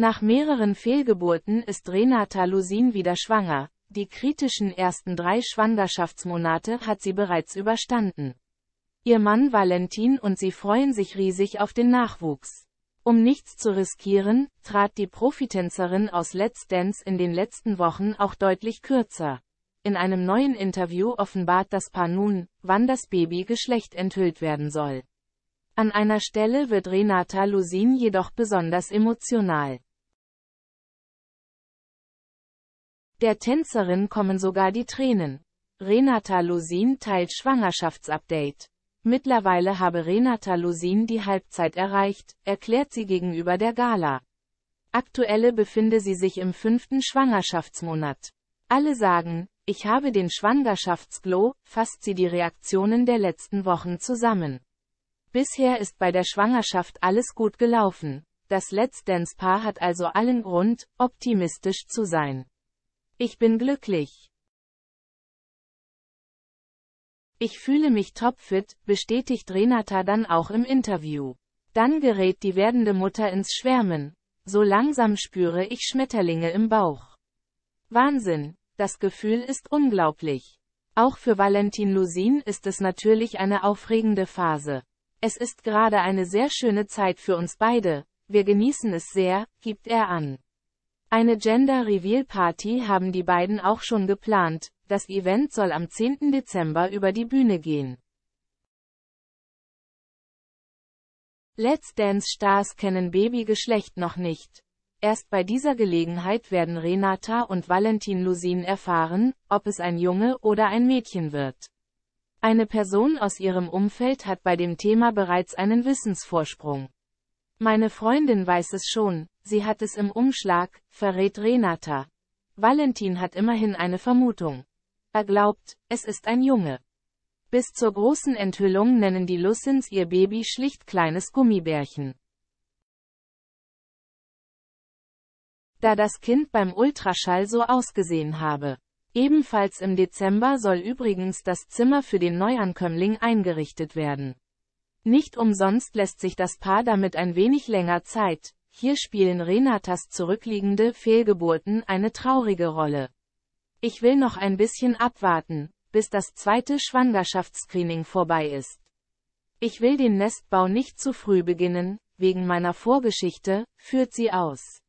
Nach mehreren Fehlgeburten ist Renata Lusin wieder schwanger. Die kritischen ersten drei Schwangerschaftsmonate hat sie bereits überstanden. Ihr Mann Valentin und sie freuen sich riesig auf den Nachwuchs. Um nichts zu riskieren, trat die Profitänzerin aus Let's Dance in den letzten Wochen auch deutlich kürzer. In einem neuen Interview offenbart das Paar nun, wann das Baby Geschlecht enthüllt werden soll. An einer Stelle wird Renata Lusin jedoch besonders emotional. Der Tänzerin kommen sogar die Tränen. Renata Lusin teilt Schwangerschaftsupdate. Mittlerweile habe Renata Lusin die Halbzeit erreicht, erklärt sie gegenüber der Gala. Aktuelle befinde sie sich im fünften Schwangerschaftsmonat. Alle sagen, ich habe den Schwangerschaftsglow, fasst sie die Reaktionen der letzten Wochen zusammen. Bisher ist bei der Schwangerschaft alles gut gelaufen. Das Let's Dance-Paar hat also allen Grund, optimistisch zu sein. Ich bin glücklich. Ich fühle mich topfit, bestätigt Renata dann auch im Interview. Dann gerät die werdende Mutter ins Schwärmen. So langsam spüre ich Schmetterlinge im Bauch. Wahnsinn, das Gefühl ist unglaublich. Auch für Valentin Lusin ist es natürlich eine aufregende Phase. Es ist gerade eine sehr schöne Zeit für uns beide, wir genießen es sehr, gibt er an. Eine Gender Reveal Party haben die beiden auch schon geplant, das Event soll am 10. Dezember über die Bühne gehen. Let's Dance Stars kennen Babygeschlecht noch nicht. Erst bei dieser Gelegenheit werden Renata und Valentin Lusin erfahren, ob es ein Junge oder ein Mädchen wird. Eine Person aus ihrem Umfeld hat bei dem Thema bereits einen Wissensvorsprung. Meine Freundin weiß es schon, sie hat es im Umschlag, verrät Renata. Valentin hat immerhin eine Vermutung. Er glaubt, es ist ein Junge. Bis zur großen Enthüllung nennen die Lussins ihr Baby schlicht kleines Gummibärchen. Da das Kind beim Ultraschall so ausgesehen habe. Ebenfalls im Dezember soll übrigens das Zimmer für den Neuankömmling eingerichtet werden. Nicht umsonst lässt sich das Paar damit ein wenig länger Zeit. Hier spielen Renatas zurückliegende Fehlgeburten eine traurige Rolle. Ich will noch ein bisschen abwarten, bis das zweite Schwangerschaftsscreening vorbei ist. Ich will den Nestbau nicht zu früh beginnen, wegen meiner Vorgeschichte, führt sie aus.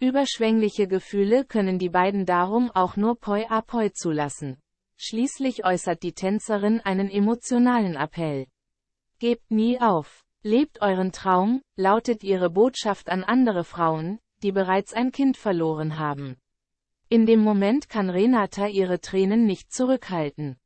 Überschwängliche Gefühle können die beiden darum auch nur poi a poi zulassen. Schließlich äußert die Tänzerin einen emotionalen Appell. Gebt nie auf. Lebt euren Traum, lautet ihre Botschaft an andere Frauen, die bereits ein Kind verloren haben. In dem Moment kann Renata ihre Tränen nicht zurückhalten.